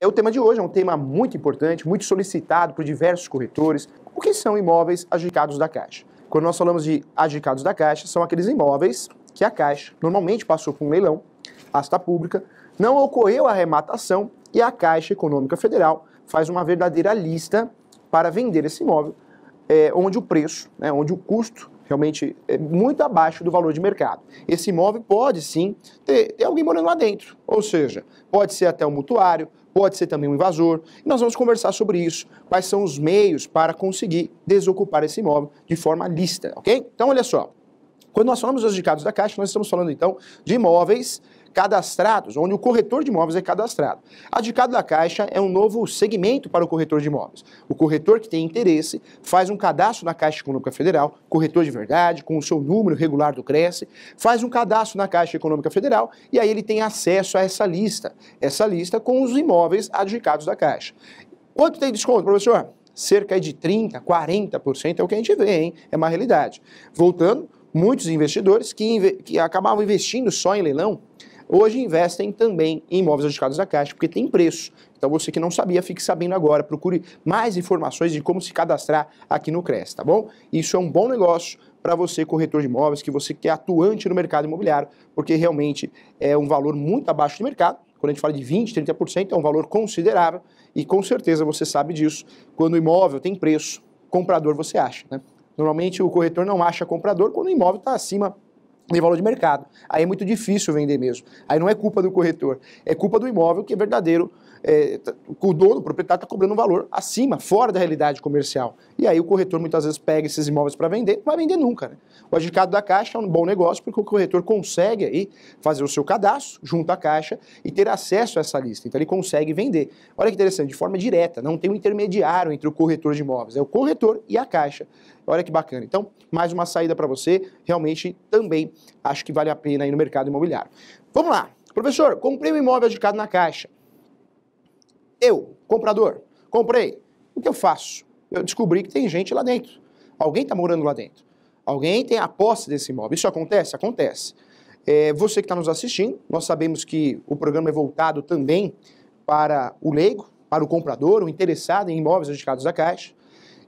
É o tema de hoje, é um tema muito importante, muito solicitado por diversos corretores. O que são imóveis adjudicados da Caixa? Quando nós falamos de adjudicados da Caixa, são aqueles imóveis que a Caixa normalmente passou por um leilão, asta pública, não ocorreu a arrematação e a Caixa Econômica Federal faz uma verdadeira lista para vender esse imóvel, é, onde o preço, né, onde o custo realmente é muito abaixo do valor de mercado. Esse imóvel pode sim ter, ter alguém morando lá dentro, ou seja, pode ser até um mutuário, pode ser também um invasor. E nós vamos conversar sobre isso, quais são os meios para conseguir desocupar esse imóvel de forma lista, ok? Então, olha só. Quando nós falamos dos indicados da Caixa, nós estamos falando então de imóveis cadastrados, onde o corretor de imóveis é cadastrado. A Adicado da Caixa é um novo segmento para o corretor de imóveis. O corretor que tem interesse faz um cadastro na Caixa Econômica Federal, corretor de verdade, com o seu número regular do Cresce, faz um cadastro na Caixa Econômica Federal e aí ele tem acesso a essa lista, essa lista com os imóveis adjudicados da Caixa. Quanto tem desconto, professor? Cerca de 30%, 40% é o que a gente vê, hein? É uma realidade. Voltando, muitos investidores que, que acabavam investindo só em leilão hoje investem também em imóveis adjudicados à Caixa, porque tem preço. Então você que não sabia, fique sabendo agora. Procure mais informações de como se cadastrar aqui no CRES, tá bom? Isso é um bom negócio para você, corretor de imóveis, que você que é atuante no mercado imobiliário, porque realmente é um valor muito abaixo do mercado. Quando a gente fala de 20%, 30%, é um valor considerável e com certeza você sabe disso. Quando o imóvel tem preço, comprador você acha, né? Normalmente o corretor não acha comprador quando o imóvel está acima de valor de mercado. Aí é muito difícil vender mesmo. Aí não é culpa do corretor, é culpa do imóvel que é verdadeiro. É, tá, o dono, o proprietário, está cobrando um valor acima, fora da realidade comercial. E aí o corretor muitas vezes pega esses imóveis para vender, não vai vender nunca. Né? O adjudicado da Caixa é um bom negócio porque o corretor consegue aí fazer o seu cadastro junto à Caixa e ter acesso a essa lista. Então ele consegue vender. Olha que interessante, de forma direta, não tem um intermediário entre o corretor de imóveis, é o corretor e a Caixa. Olha que bacana. Então, mais uma saída para você. Realmente, também acho que vale a pena ir no mercado imobiliário. Vamos lá. Professor, comprei um imóvel adjudicado na Caixa. Eu, comprador, comprei. O que eu faço? Eu descobri que tem gente lá dentro. Alguém está morando lá dentro. Alguém tem a posse desse imóvel. Isso acontece? Acontece. É, você que está nos assistindo, nós sabemos que o programa é voltado também para o leigo, para o comprador, o interessado em imóveis adjudicados à Caixa.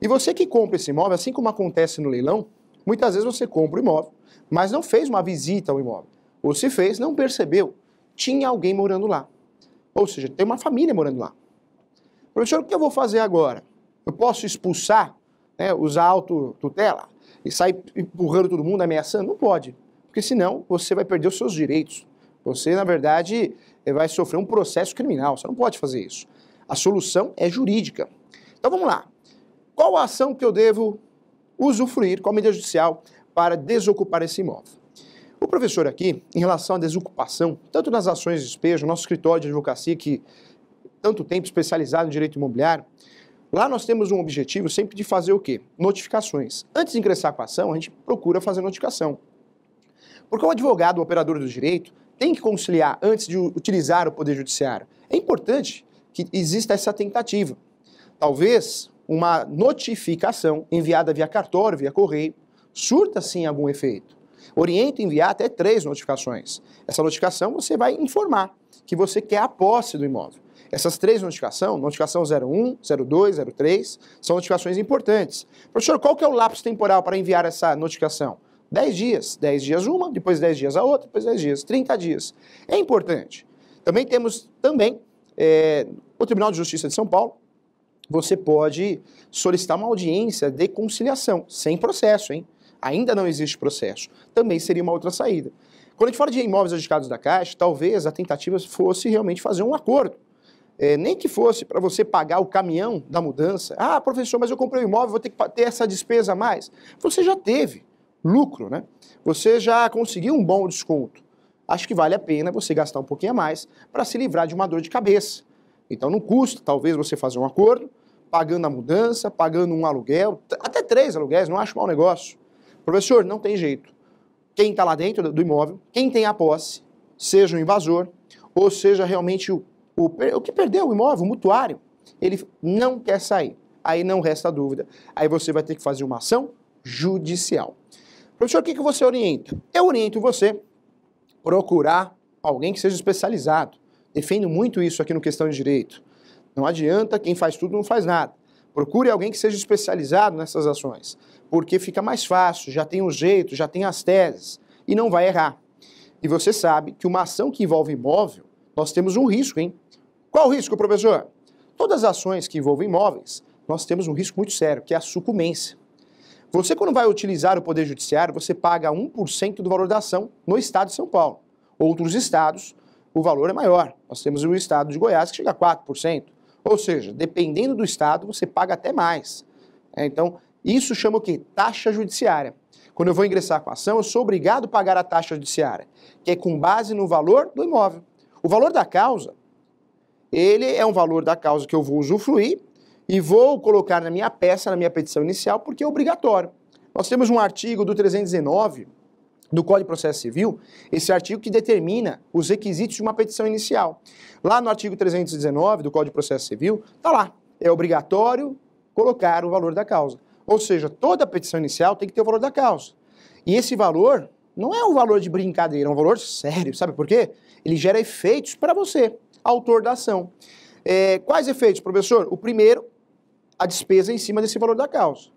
E você que compra esse imóvel, assim como acontece no leilão, muitas vezes você compra o imóvel, mas não fez uma visita ao imóvel. Ou se fez, não percebeu. Tinha alguém morando lá. Ou seja, tem uma família morando lá. Professor, o que eu vou fazer agora? Eu posso expulsar, né, usar autotutela e sair empurrando todo mundo, ameaçando? Não pode, porque senão você vai perder os seus direitos. Você, na verdade, eh, vai sofrer um processo criminal. Você não pode fazer isso. A solução é jurídica. Então vamos lá qual a ação que eu devo usufruir, qual medida judicial, para desocupar esse imóvel. O professor aqui, em relação à desocupação, tanto nas ações de despejo, nosso escritório de advocacia, que tanto tempo especializado em direito imobiliário, lá nós temos um objetivo sempre de fazer o quê? Notificações. Antes de ingressar com a ação, a gente procura fazer notificação. Porque o advogado, o operador do direito, tem que conciliar antes de utilizar o poder judiciário. É importante que exista essa tentativa. Talvez uma notificação enviada via cartório, via correio, surta sim algum efeito. Oriento enviar até três notificações. Essa notificação você vai informar que você quer a posse do imóvel. Essas três notificações, notificação 01, 02, 03, são notificações importantes. Professor, qual que é o lapso temporal para enviar essa notificação? 10 dias. 10 dias uma, depois 10 dias a outra, depois 10 dias, 30 dias. É importante. Também temos também é, o Tribunal de Justiça de São Paulo, você pode solicitar uma audiência de conciliação, sem processo, hein? Ainda não existe processo. Também seria uma outra saída. Quando a gente fala de imóveis adjudicados da Caixa, talvez a tentativa fosse realmente fazer um acordo. É, nem que fosse para você pagar o caminhão da mudança. Ah, professor, mas eu comprei o um imóvel, vou ter que ter essa despesa a mais. Você já teve lucro, né? Você já conseguiu um bom desconto. Acho que vale a pena você gastar um pouquinho a mais para se livrar de uma dor de cabeça. Então não custa, talvez, você fazer um acordo, pagando a mudança, pagando um aluguel, até três aluguéis, não acho mau negócio. Professor, não tem jeito. Quem está lá dentro do imóvel, quem tem a posse, seja o invasor, ou seja realmente o, o, o que perdeu o imóvel, o mutuário, ele não quer sair. Aí não resta dúvida. Aí você vai ter que fazer uma ação judicial. Professor, o que, que você orienta? Eu oriento você procurar alguém que seja especializado. Defendo muito isso aqui no Questão de Direito. Não adianta quem faz tudo não faz nada. Procure alguém que seja especializado nessas ações, porque fica mais fácil, já tem o um jeito, já tem as teses e não vai errar. E você sabe que uma ação que envolve imóvel, nós temos um risco, hein? Qual o risco, professor? Todas as ações que envolvem imóveis, nós temos um risco muito sério, que é a sucumbência. Você, quando vai utilizar o Poder Judiciário, você paga 1% do valor da ação no Estado de São Paulo. Outros estados, o valor é maior. Nós temos o Estado de Goiás, que chega a 4%. Ou seja, dependendo do estado, você paga até mais. É, então, isso chama o quê? Taxa judiciária. Quando eu vou ingressar com a ação, eu sou obrigado a pagar a taxa judiciária, que é com base no valor do imóvel. O valor da causa, ele é um valor da causa que eu vou usufruir e vou colocar na minha peça, na minha petição inicial, porque é obrigatório. Nós temos um artigo do 319 do Código de Processo Civil, esse artigo que determina os requisitos de uma petição inicial. Lá no artigo 319 do Código de Processo Civil, está lá, é obrigatório colocar o valor da causa. Ou seja, toda petição inicial tem que ter o valor da causa. E esse valor não é um valor de brincadeira, é um valor sério, sabe por quê? Ele gera efeitos para você, autor da ação. É, quais efeitos, professor? O primeiro, a despesa em cima desse valor da causa.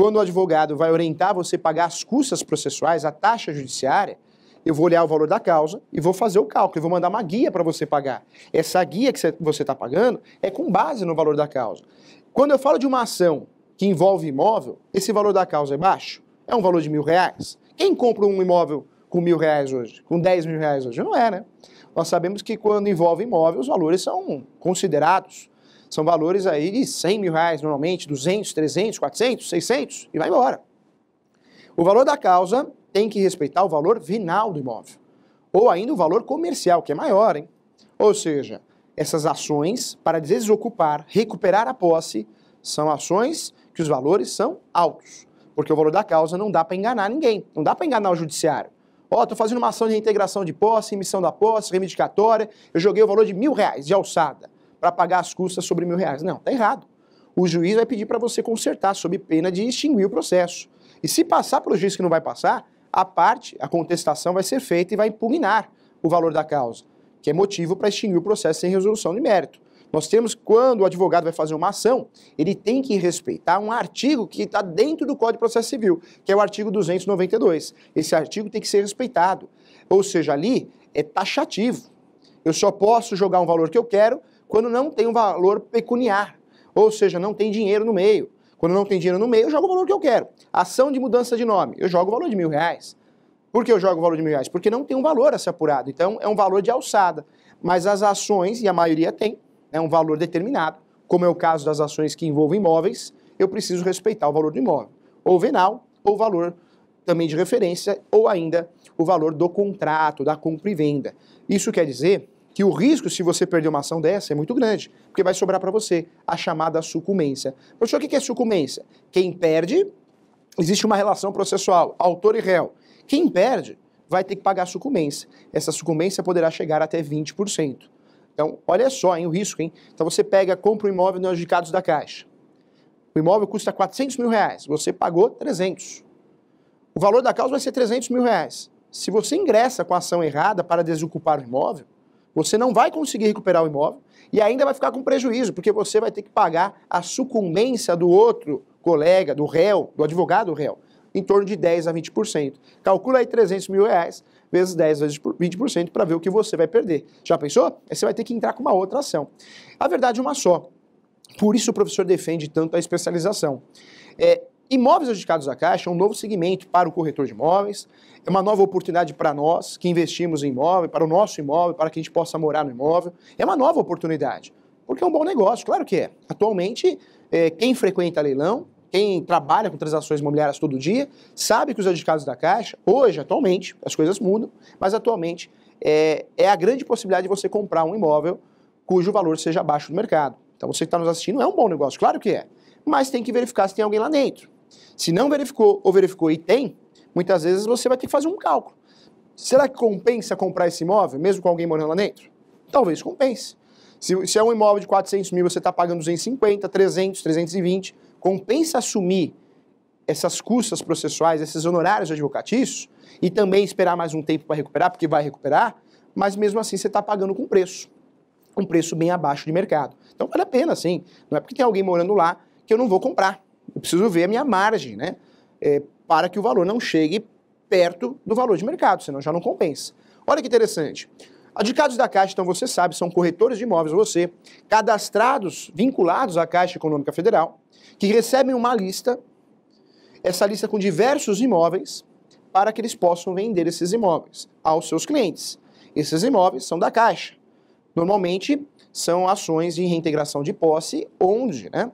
Quando o advogado vai orientar você a pagar as custas processuais, a taxa judiciária, eu vou olhar o valor da causa e vou fazer o cálculo, eu vou mandar uma guia para você pagar. Essa guia que você está pagando é com base no valor da causa. Quando eu falo de uma ação que envolve imóvel, esse valor da causa é baixo? É um valor de mil reais? Quem compra um imóvel com mil reais hoje, com dez mil reais hoje? Não é, né? Nós sabemos que quando envolve imóvel, os valores são considerados são valores aí de 100 mil reais normalmente, 200, 300, 400, 600 e vai embora. O valor da causa tem que respeitar o valor final do imóvel. Ou ainda o valor comercial, que é maior, hein? Ou seja, essas ações para desocupar, recuperar a posse, são ações que os valores são altos. Porque o valor da causa não dá para enganar ninguém, não dá para enganar o judiciário. Ó, oh, estou fazendo uma ação de reintegração de posse, emissão da posse, reivindicatória, eu joguei o valor de mil reais de alçada para pagar as custas sobre mil reais. Não, está errado. O juiz vai pedir para você consertar, sob pena de extinguir o processo. E se passar para o juiz que não vai passar, a parte, a contestação vai ser feita e vai impugnar o valor da causa, que é motivo para extinguir o processo sem resolução de mérito. Nós temos, quando o advogado vai fazer uma ação, ele tem que respeitar um artigo que está dentro do Código de Processo Civil, que é o artigo 292. Esse artigo tem que ser respeitado. Ou seja, ali é taxativo. Eu só posso jogar um valor que eu quero quando não tem um valor pecuniar, ou seja, não tem dinheiro no meio. Quando não tem dinheiro no meio, eu jogo o valor que eu quero. Ação de mudança de nome, eu jogo o valor de mil reais. Por que eu jogo o valor de mil reais? Porque não tem um valor a ser apurado. Então, é um valor de alçada. Mas as ações, e a maioria tem, é um valor determinado, como é o caso das ações que envolvem imóveis, eu preciso respeitar o valor do imóvel. Ou venal, ou valor também de referência, ou ainda o valor do contrato, da compra e venda. Isso quer dizer que o risco, se você perder uma ação dessa, é muito grande, porque vai sobrar para você a chamada sucumência. Professor, o que é sucumência? Quem perde, existe uma relação processual, autor e réu. Quem perde vai ter que pagar sucumência. Essa sucumência poderá chegar até 20%. Então, olha só hein, o risco, hein? Então você pega, compra um imóvel nos indicados da Caixa. O imóvel custa 400 mil reais, você pagou 300. O valor da causa vai ser 300 mil reais. Se você ingressa com a ação errada para desocupar o imóvel, você não vai conseguir recuperar o imóvel e ainda vai ficar com prejuízo, porque você vai ter que pagar a sucumbência do outro colega, do réu, do advogado réu, em torno de 10% a 20%. Calcula aí 300 mil reais, vezes 10, vezes 20%, para ver o que você vai perder. Já pensou? Aí você vai ter que entrar com uma outra ação. A verdade é uma só. Por isso o professor defende tanto a especialização. É, Imóveis adjudicados à Caixa é um novo segmento para o corretor de imóveis, é uma nova oportunidade para nós que investimos em imóvel, para o nosso imóvel, para que a gente possa morar no imóvel. É uma nova oportunidade, porque é um bom negócio, claro que é. Atualmente, é, quem frequenta leilão, quem trabalha com transações imobiliárias todo dia, sabe que os adjudicados da Caixa, hoje, atualmente, as coisas mudam, mas atualmente é, é a grande possibilidade de você comprar um imóvel cujo valor seja abaixo do mercado. Então você que está nos assistindo é um bom negócio, claro que é. Mas tem que verificar se tem alguém lá dentro. Se não verificou ou verificou e tem, muitas vezes você vai ter que fazer um cálculo. Será que compensa comprar esse imóvel, mesmo com alguém morando lá dentro? Talvez compense. Se, se é um imóvel de 400 mil, você está pagando 250, 300, 320, compensa assumir essas custas processuais, esses honorários advocatícios, e também esperar mais um tempo para recuperar, porque vai recuperar, mas mesmo assim você está pagando com preço. Um preço bem abaixo de mercado. Então vale a pena, sim. Não é porque tem alguém morando lá que eu não vou comprar. Eu preciso ver a minha margem, né? É, para que o valor não chegue perto do valor de mercado, senão já não compensa. Olha que interessante. Adicados da Caixa, então você sabe, são corretores de imóveis, você, cadastrados, vinculados à Caixa Econômica Federal, que recebem uma lista, essa lista com diversos imóveis, para que eles possam vender esses imóveis aos seus clientes. Esses imóveis são da Caixa. Normalmente são ações de reintegração de posse, onde né,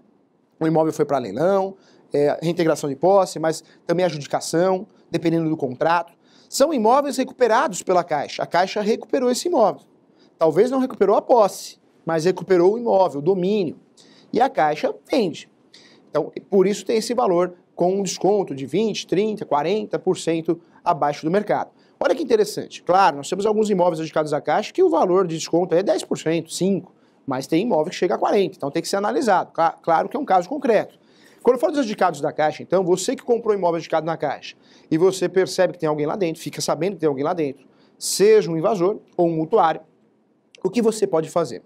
o imóvel foi para leilão, é, reintegração de posse, mas também adjudicação, dependendo do contrato. São imóveis recuperados pela Caixa. A Caixa recuperou esse imóvel. Talvez não recuperou a posse, mas recuperou o imóvel, o domínio. E a Caixa vende. Então, por isso tem esse valor com um desconto de 20, 30, 40% abaixo do mercado. Olha que interessante. Claro, nós temos alguns imóveis dedicados à Caixa que o valor de desconto é 10%, 5% mas tem imóvel que chega a 40, então tem que ser analisado. Claro que é um caso concreto. Quando eu falo dos indicados da Caixa, então, você que comprou imóvel indicado na Caixa e você percebe que tem alguém lá dentro, fica sabendo que tem alguém lá dentro, seja um invasor ou um mutuário, o que você pode fazer?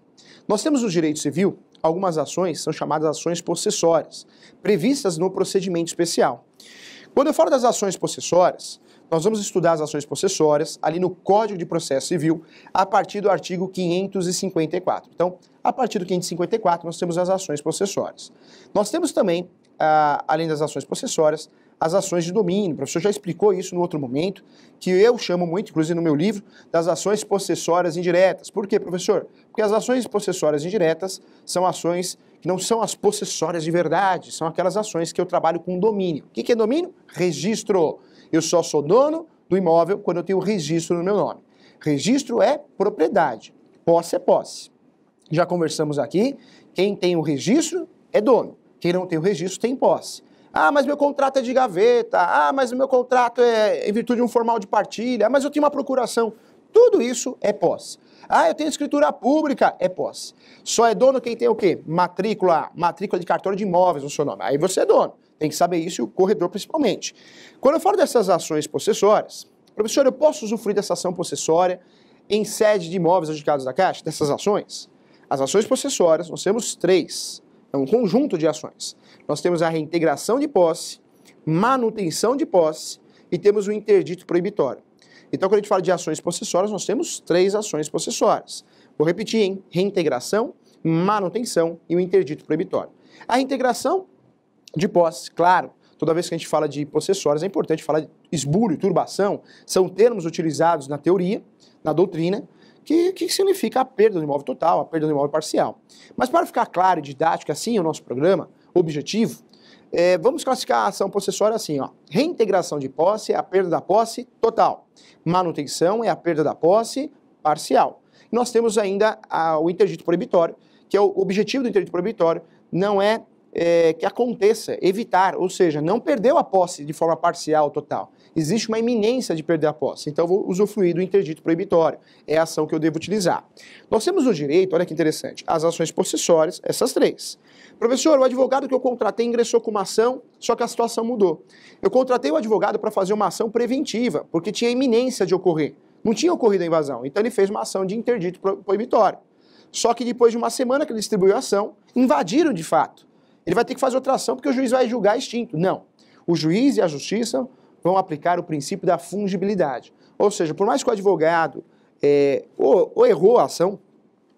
Nós temos no direito civil algumas ações, são chamadas ações possessórias, previstas no procedimento especial. Quando eu falo das ações possessórias, nós vamos estudar as ações processórias ali no Código de Processo Civil a partir do artigo 554. Então, a partir do 554, nós temos as ações processórias. Nós temos também, ah, além das ações processórias, as ações de domínio. O professor já explicou isso no outro momento, que eu chamo muito, inclusive no meu livro, das ações possessórias indiretas. Por quê, professor? Porque as ações possessórias indiretas são ações que não são as possessórias de verdade, são aquelas ações que eu trabalho com domínio. O que é domínio? Registro. Eu só sou dono do imóvel quando eu tenho registro no meu nome. Registro é propriedade, posse é posse. Já conversamos aqui, quem tem o registro é dono, quem não tem o registro tem posse. Ah, mas meu contrato é de gaveta. Ah, mas meu contrato é em virtude de um formal de partilha. Ah, mas eu tenho uma procuração. Tudo isso é posse. Ah, eu tenho escritura pública, é posse. Só é dono quem tem o quê? Matrícula, matrícula de cartório de imóveis no seu nome. Aí você é dono. Tem que saber isso e o corredor principalmente. Quando eu falo dessas ações possessórias, professor, eu posso usufruir dessa ação possessória em sede de imóveis adjudicados da Caixa, dessas ações? As ações possessórias, nós temos três. É um conjunto de ações. Nós temos a reintegração de posse, manutenção de posse e temos o interdito proibitório. Então, quando a gente fala de ações possessórias, nós temos três ações possessórias. Vou repetir, hein? Reintegração, manutenção e o interdito proibitório. A reintegração de posse. Claro, toda vez que a gente fala de possessórios, é importante falar de esbulho, turbação, são termos utilizados na teoria, na doutrina, que, que significa a perda do imóvel total, a perda do imóvel parcial. Mas para ficar claro e didático, assim é o nosso programa, objetivo, é, vamos classificar a ação possessória assim, ó. Reintegração de posse é a perda da posse total. Manutenção é a perda da posse parcial. E nós temos ainda a, o interdito proibitório, que é o objetivo do interdito proibitório, não é é, que aconteça, evitar, ou seja, não perdeu a posse de forma parcial total. Existe uma iminência de perder a posse, então vou usufruir do interdito proibitório. É a ação que eu devo utilizar. Nós temos o direito, olha que interessante, as ações possessórias, essas três. Professor, o advogado que eu contratei ingressou com uma ação, só que a situação mudou. Eu contratei o advogado para fazer uma ação preventiva, porque tinha iminência de ocorrer. Não tinha ocorrido a invasão, então ele fez uma ação de interdito proibitório. Só que depois de uma semana que ele distribuiu a ação, invadiram de fato. Ele vai ter que fazer outra ação porque o juiz vai julgar extinto. Não. O juiz e a justiça vão aplicar o princípio da fungibilidade. Ou seja, por mais que o advogado é, ou, ou errou a ação,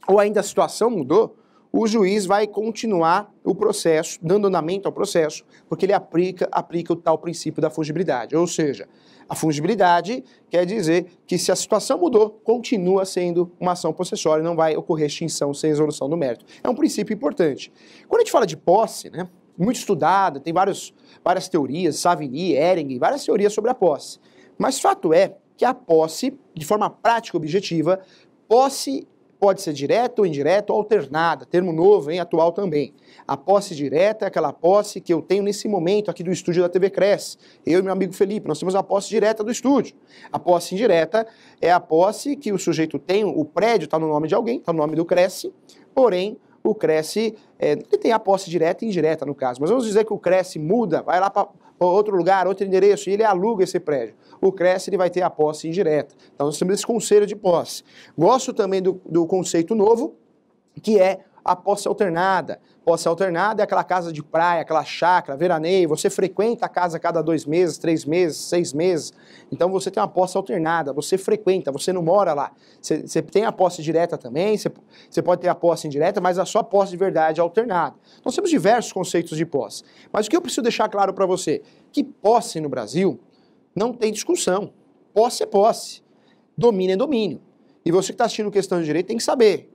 ou ainda a situação mudou, o juiz vai continuar o processo, dando andamento ao processo, porque ele aplica, aplica o tal princípio da fungibilidade. Ou seja, a fungibilidade quer dizer que se a situação mudou, continua sendo uma ação possessória, não vai ocorrer extinção sem resolução do mérito. É um princípio importante. Quando a gente fala de posse, né, muito estudada, tem vários, várias teorias, Savigny, Ehring, várias teorias sobre a posse. Mas fato é que a posse, de forma prática e objetiva, posse pode ser direta ou indireta ou alternada, termo novo, hein, atual também. A posse direta é aquela posse que eu tenho nesse momento aqui do estúdio da TV Cresce. Eu e meu amigo Felipe, nós temos a posse direta do estúdio. A posse indireta é a posse que o sujeito tem, o prédio está no nome de alguém, está no nome do Cresce, porém o Cresce, é, ele tem a posse direta e indireta no caso, mas vamos dizer que o Cresce muda, vai lá para outro lugar, outro endereço, e ele aluga esse prédio. O Cresce ele vai ter a posse indireta. Então nós temos esse conselho de posse. Gosto também do, do conceito novo, que é a posse alternada posse alternada é aquela casa de praia, aquela chácara, veraneio, você frequenta a casa a cada dois meses, três meses, seis meses. Então você tem uma posse alternada, você frequenta, você não mora lá. Você, você tem a posse direta também, você, você pode ter a posse indireta, mas a sua posse de verdade é alternada. Nós temos diversos conceitos de posse. Mas o que eu preciso deixar claro para você? Que posse no Brasil não tem discussão. Posse é posse. Domínio é domínio. E você que está assistindo questão de direito tem que saber.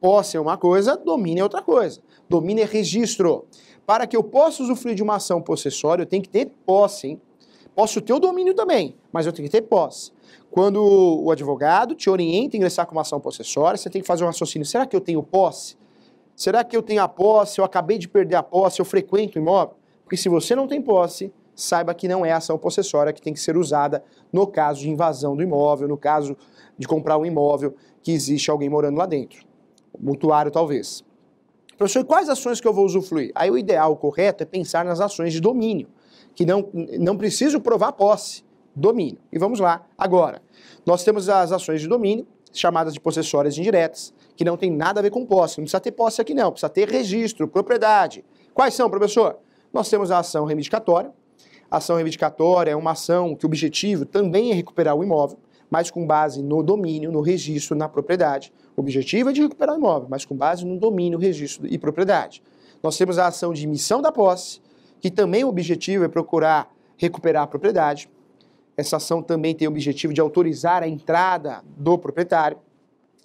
Posse é uma coisa, domínio é outra coisa. Domínio é registro. Para que eu possa usufruir de uma ação possessória, eu tenho que ter posse. Hein? Posso ter o domínio também, mas eu tenho que ter posse. Quando o advogado te orienta a ingressar com uma ação possessória, você tem que fazer um raciocínio. Será que eu tenho posse? Será que eu tenho a posse? Eu acabei de perder a posse, eu frequento o imóvel? Porque se você não tem posse, saiba que não é a ação possessória que tem que ser usada no caso de invasão do imóvel, no caso de comprar um imóvel que existe alguém morando lá dentro mutuário talvez. Professor, quais ações que eu vou usufruir? Aí o ideal, o correto, é pensar nas ações de domínio, que não, não preciso provar posse, domínio. E vamos lá, agora. Nós temos as ações de domínio, chamadas de possessórias indiretas, que não tem nada a ver com posse. Não precisa ter posse aqui não, precisa ter registro, propriedade. Quais são, professor? Nós temos a ação reivindicatória. A ação reivindicatória é uma ação que o objetivo também é recuperar o imóvel mas com base no domínio, no registro, na propriedade. O objetivo é de recuperar o imóvel, mas com base no domínio, registro e propriedade. Nós temos a ação de emissão da posse, que também o objetivo é procurar recuperar a propriedade. Essa ação também tem o objetivo de autorizar a entrada do proprietário.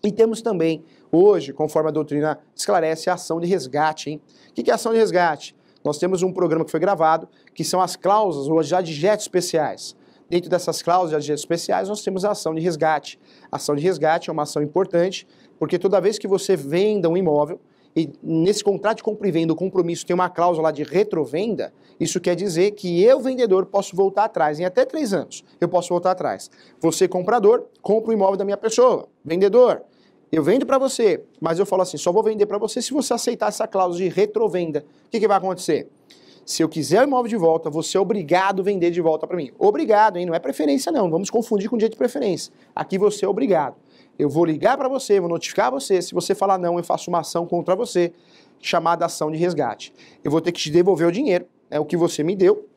E temos também, hoje, conforme a doutrina esclarece, a ação de resgate. Hein? O que é ação de resgate? Nós temos um programa que foi gravado, que são as cláusulas ou os adjetos especiais. Dentro dessas cláusulas de especiais, nós temos a ação de resgate. A ação de resgate é uma ação importante, porque toda vez que você venda um imóvel, e nesse contrato de compra e venda, o compromisso tem uma cláusula de retrovenda, isso quer dizer que eu, vendedor, posso voltar atrás. Em até três anos, eu posso voltar atrás. Você, comprador, compra o imóvel da minha pessoa. Vendedor, eu vendo para você, mas eu falo assim, só vou vender para você se você aceitar essa cláusula de retrovenda. O que, que vai acontecer? Se eu quiser o imóvel de volta, você é obrigado a vender de volta para mim. Obrigado, hein? Não é preferência, não. Vamos confundir com direito de preferência. Aqui você é obrigado. Eu vou ligar para você, vou notificar você. Se você falar não, eu faço uma ação contra você, chamada ação de resgate. Eu vou ter que te devolver o dinheiro, é né, o que você me deu,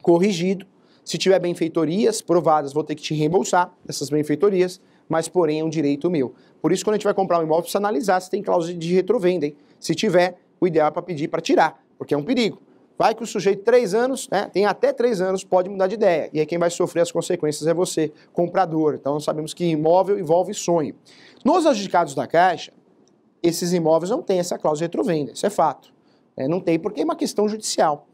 corrigido. Se tiver benfeitorias provadas, vou ter que te reembolsar essas benfeitorias, mas porém é um direito meu. Por isso, quando a gente vai comprar um imóvel, precisa analisar se tem cláusula de retrovenda. Hein? Se tiver, o ideal é para pedir para tirar, porque é um perigo. Vai que o sujeito, três anos, né, tem até três anos, pode mudar de ideia. E aí quem vai sofrer as consequências é você, comprador. Então sabemos que imóvel envolve sonho. Nos adjudicados da Caixa, esses imóveis não têm essa cláusula de retrovenda, isso é fato. É, não tem porque é uma questão judicial.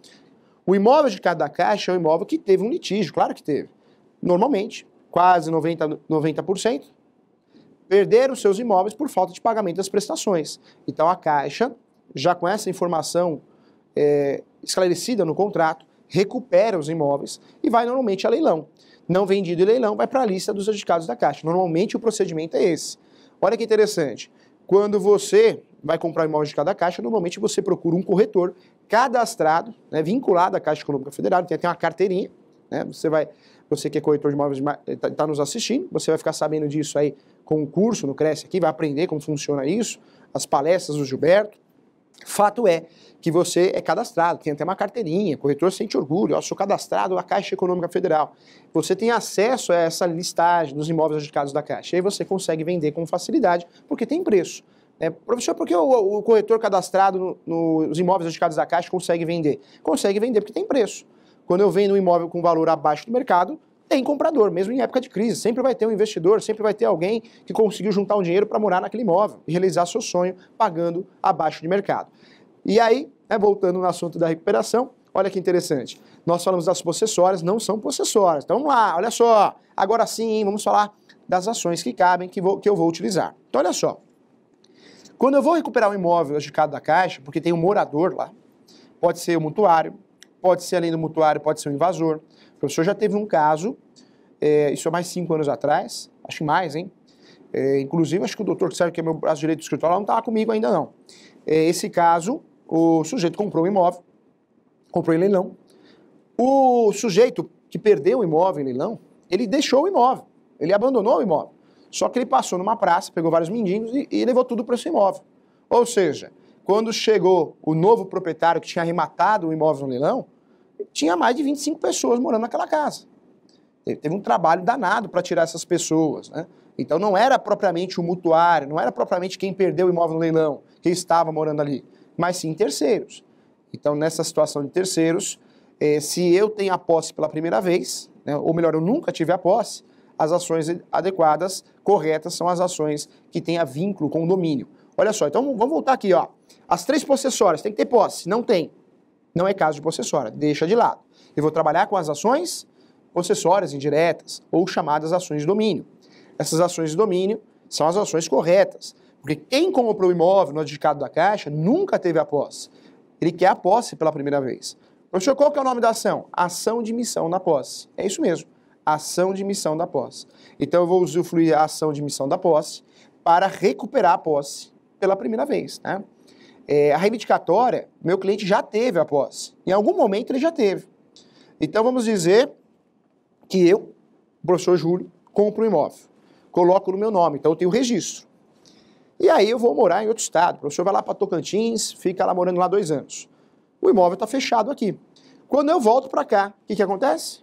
O imóvel adjudicado da Caixa é um imóvel que teve um litígio, claro que teve. Normalmente, quase 90%, 90% perderam seus imóveis por falta de pagamento das prestações. Então a Caixa, já com essa informação é, esclarecida no contrato, recupera os imóveis e vai normalmente a leilão. Não vendido e leilão vai para a lista dos adjudicados da Caixa. Normalmente o procedimento é esse. Olha que interessante. Quando você vai comprar imóvel adjudicado da Caixa, normalmente você procura um corretor cadastrado, né, vinculado à Caixa Econômica Federal, então, tem até uma carteirinha, né, você vai, você que é corretor de imóveis está eh, tá nos assistindo, você vai ficar sabendo disso aí com o curso no Cresce aqui, vai aprender como funciona isso, as palestras do Gilberto, Fato é que você é cadastrado, tem até uma carteirinha, corretor sente orgulho, eu sou cadastrado à Caixa Econômica Federal. Você tem acesso a essa listagem dos imóveis adjudicados da Caixa, e aí você consegue vender com facilidade, porque tem preço. É, professor, por que o, o corretor cadastrado no, no, nos imóveis adjudicados da Caixa consegue vender? Consegue vender porque tem preço. Quando eu vendo um imóvel com valor abaixo do mercado, tem comprador, mesmo em época de crise. Sempre vai ter um investidor, sempre vai ter alguém que conseguiu juntar um dinheiro para morar naquele imóvel e realizar seu sonho pagando abaixo de mercado. E aí, né, voltando no assunto da recuperação, olha que interessante. Nós falamos das possessórias, não são possessórias. Então vamos lá, olha só. Agora sim, vamos falar das ações que cabem, que, vou, que eu vou utilizar. Então olha só. Quando eu vou recuperar um imóvel adjudicado da Caixa, porque tem um morador lá, pode ser o um mutuário, pode ser além do mutuário, pode ser um invasor. O professor já teve um caso, é, isso há mais cinco anos atrás, acho que mais, hein? É, inclusive, acho que o doutor Sérgio, que é meu braço direito do escritório, não estava comigo ainda não. É, esse caso, o sujeito comprou um imóvel, comprou em leilão. O sujeito que perdeu o imóvel em leilão, ele deixou o imóvel, ele abandonou o imóvel. Só que ele passou numa praça, pegou vários mendigos e, e levou tudo para esse imóvel. Ou seja, quando chegou o novo proprietário que tinha arrematado o imóvel no leilão, tinha mais de 25 pessoas morando naquela casa. Teve um trabalho danado para tirar essas pessoas. Né? Então não era propriamente o mutuário, não era propriamente quem perdeu o imóvel no leilão, que estava morando ali, mas sim terceiros. Então, nessa situação de terceiros, eh, se eu tenho a posse pela primeira vez, né, ou melhor, eu nunca tive a posse, as ações adequadas, corretas, são as ações que tenham vínculo com o domínio. Olha só, então vamos voltar aqui, ó. As três possessórias, tem que ter posse? Não tem. Não é caso de possessória, deixa de lado. Eu vou trabalhar com as ações possessórias indiretas, ou chamadas ações de domínio. Essas ações de domínio são as ações corretas, porque quem comprou o imóvel no adjudicado da Caixa nunca teve a posse. Ele quer a posse pela primeira vez. Professor, qual que é o nome da ação? Ação de missão da posse. É isso mesmo, ação de missão da posse. Então eu vou usufruir a ação de missão da posse para recuperar a posse pela primeira vez. Né? É, a reivindicatória, meu cliente já teve a posse. Em algum momento ele já teve. Então vamos dizer que eu, professor Júlio, compro um imóvel, coloco no meu nome, então eu tenho registro. E aí eu vou morar em outro estado. O professor vai lá para Tocantins, fica lá morando lá dois anos. O imóvel está fechado aqui. Quando eu volto para cá, o que, que acontece?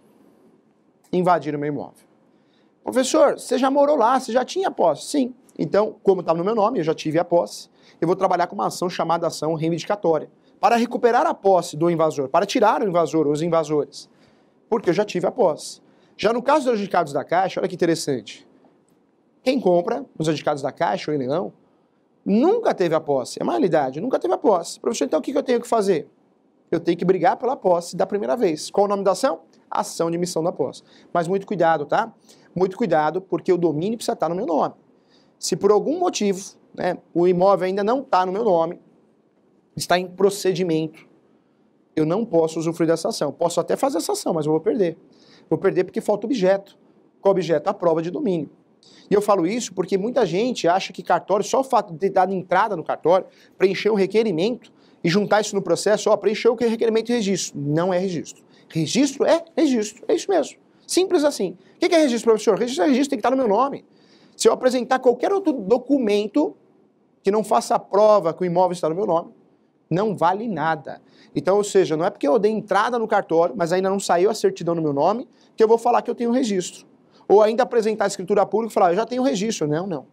Invadiram meu imóvel. Professor, você já morou lá, você já tinha posse? Sim. Então, como estava no meu nome, eu já tive a posse, eu vou trabalhar com uma ação chamada ação reivindicatória, para recuperar a posse do invasor, para tirar o invasor, os invasores, porque eu já tive a posse. Já no caso dos adjudicados da Caixa, olha que interessante. Quem compra nos adjudicados da Caixa ou em leilão, nunca teve a posse, é uma realidade, nunca teve a posse. Professor, então o que eu tenho que fazer? Eu tenho que brigar pela posse da primeira vez. Qual o nome da ação? Ação de missão da posse. Mas muito cuidado, tá? Muito cuidado, porque o domínio precisa estar no meu nome. Se por algum motivo né, o imóvel ainda não está no meu nome, está em procedimento, eu não posso usufruir dessa ação. Posso até fazer essa ação, mas eu vou perder. Vou perder porque falta objeto. Qual objeto? A prova de domínio. E eu falo isso porque muita gente acha que cartório, só o fato de ter dado entrada no cartório, preencher um requerimento e juntar isso no processo, ó, preencheu o requerimento e registro. Não é registro. Registro é registro, é isso mesmo. Simples assim. O que é registro, professor? Registro é registro, tem que estar no meu nome. Se eu apresentar qualquer outro documento que não faça prova que o imóvel está no meu nome, não vale nada. Então, ou seja, não é porque eu dei entrada no cartório, mas ainda não saiu a certidão no meu nome, que eu vou falar que eu tenho registro. Ou ainda apresentar a escritura pública e falar, eu já tenho registro. Não, não.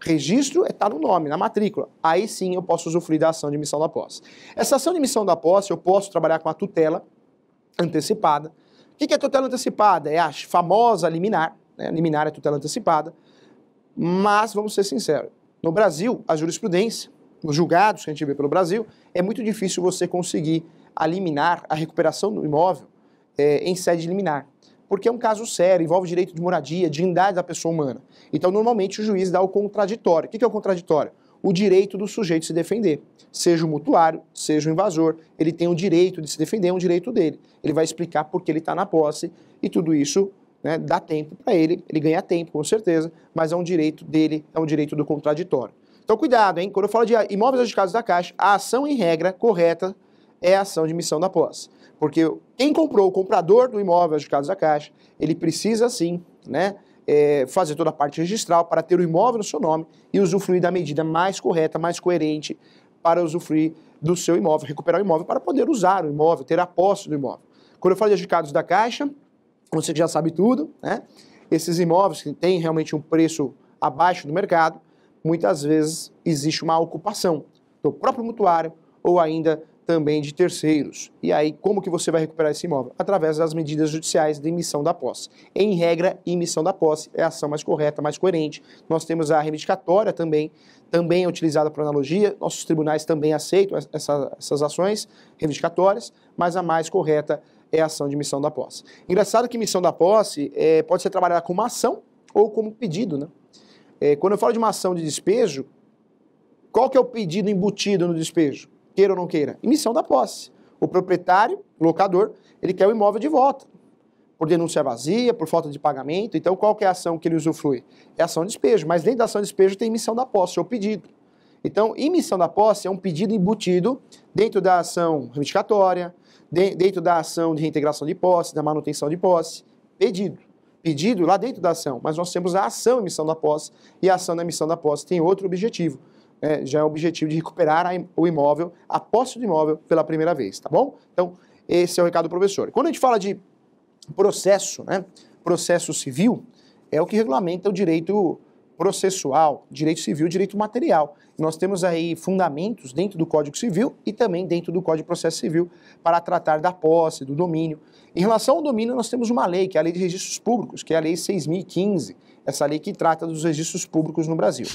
Registro é estar tá no nome, na matrícula. Aí sim eu posso usufruir da ação de emissão da posse. Essa ação de emissão da posse eu posso trabalhar com a tutela antecipada. O que é tutela antecipada? É a famosa liminar, né? liminar é tutela antecipada, mas, vamos ser sinceros, no Brasil, a jurisprudência, os julgados que a gente vê pelo Brasil, é muito difícil você conseguir eliminar a recuperação do imóvel é, em sede liminar. Porque é um caso sério, envolve direito de moradia, dignidade da pessoa humana. Então, normalmente, o juiz dá o contraditório. O que é o contraditório? o direito do sujeito se defender. Seja o mutuário, seja o invasor, ele tem o direito de se defender, é um direito dele. Ele vai explicar por que ele está na posse e tudo isso né, dá tempo para ele, ele ganha tempo, com certeza, mas é um direito dele, é um direito do contraditório. Então, cuidado, hein? Quando eu falo de imóveis adjudicados da Caixa, a ação em regra correta é a ação de missão da posse. Porque quem comprou, o comprador do imóvel adjudicado da Caixa, ele precisa sim, né? É, fazer toda a parte registral para ter o imóvel no seu nome e usufruir da medida mais correta, mais coerente para usufruir do seu imóvel, recuperar o imóvel para poder usar o imóvel, ter a posse do imóvel. Quando eu falo de adjudicados da Caixa, você já sabe tudo, né? Esses imóveis que têm realmente um preço abaixo do mercado, muitas vezes existe uma ocupação do próprio mutuário ou ainda também de terceiros. E aí, como que você vai recuperar esse imóvel? Através das medidas judiciais de emissão da posse. Em regra, emissão da posse é a ação mais correta, mais coerente. Nós temos a reivindicatória também, também é utilizada por analogia. Nossos tribunais também aceitam essa, essas ações reivindicatórias, mas a mais correta é a ação de missão da posse. Engraçado que missão da posse é, pode ser trabalhada como ação ou como pedido, né? É, quando eu falo de uma ação de despejo, qual que é o pedido embutido no despejo? Queira ou não queira? Emissão da posse. O proprietário, locador, ele quer o imóvel de volta. Por denúncia vazia, por falta de pagamento. Então, qual que é a ação que ele usufrui? É ação de despejo. Mas dentro da ação de despejo tem emissão da posse, ou pedido. Então, emissão da posse é um pedido embutido dentro da ação reivindicatória, dentro da ação de reintegração de posse, da manutenção de posse, pedido. Pedido lá dentro da ação, mas nós temos a ação emissão da posse, e a ação na emissão da posse tem outro objetivo, é, já é o objetivo de recuperar a, o imóvel, a posse do imóvel pela primeira vez, tá bom? Então, esse é o recado do professor. Quando a gente fala de processo, né, processo civil, é o que regulamenta o direito processual, direito civil, direito material nós temos aí fundamentos dentro do Código Civil e também dentro do Código de Processo Civil para tratar da posse, do domínio. Em relação ao domínio, nós temos uma lei, que é a Lei de Registros Públicos, que é a Lei 6015, essa lei que trata dos registros públicos no Brasil.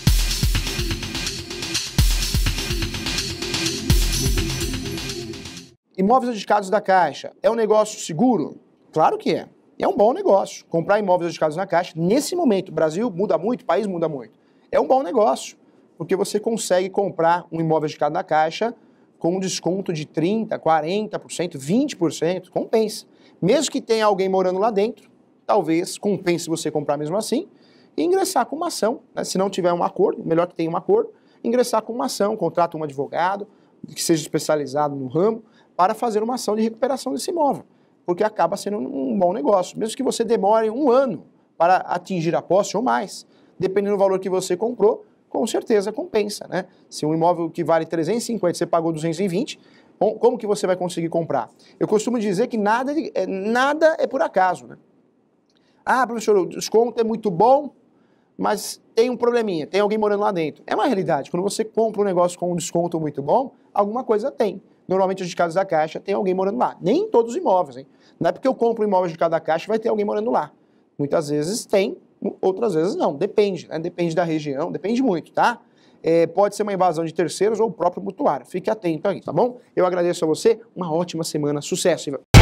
Imóveis adjudicados da Caixa, é um negócio seguro? Claro que é. É um bom negócio. Comprar imóveis adjudicados na Caixa, nesse momento, o Brasil muda muito, o país muda muito. É um bom negócio porque você consegue comprar um imóvel de cada caixa com um desconto de 30%, 40%, 20%, compensa. Mesmo que tenha alguém morando lá dentro, talvez compense você comprar mesmo assim e ingressar com uma ação. Né? Se não tiver um acordo, melhor que tenha um acordo, ingressar com uma ação, contrata um advogado que seja especializado no ramo para fazer uma ação de recuperação desse imóvel, porque acaba sendo um bom negócio. Mesmo que você demore um ano para atingir a posse ou mais, dependendo do valor que você comprou, com certeza compensa, né? Se um imóvel que vale 350 você pagou 220, como que você vai conseguir comprar? Eu costumo dizer que nada, é, nada é por acaso, né? Ah, professor, o desconto é muito bom, mas tem um probleminha, tem alguém morando lá dentro. É uma realidade. Quando você compra um negócio com um desconto muito bom, alguma coisa tem. Normalmente os de casa da Caixa tem alguém morando lá. Nem todos os imóveis, hein? Não é porque eu compro um imóvel de cada Caixa vai ter alguém morando lá. Muitas vezes tem, outras vezes não, depende, né? depende da região, depende muito, tá? É, pode ser uma invasão de terceiros ou o próprio mutuário. Fique atento aí, tá bom? Eu agradeço a você, uma ótima semana, sucesso!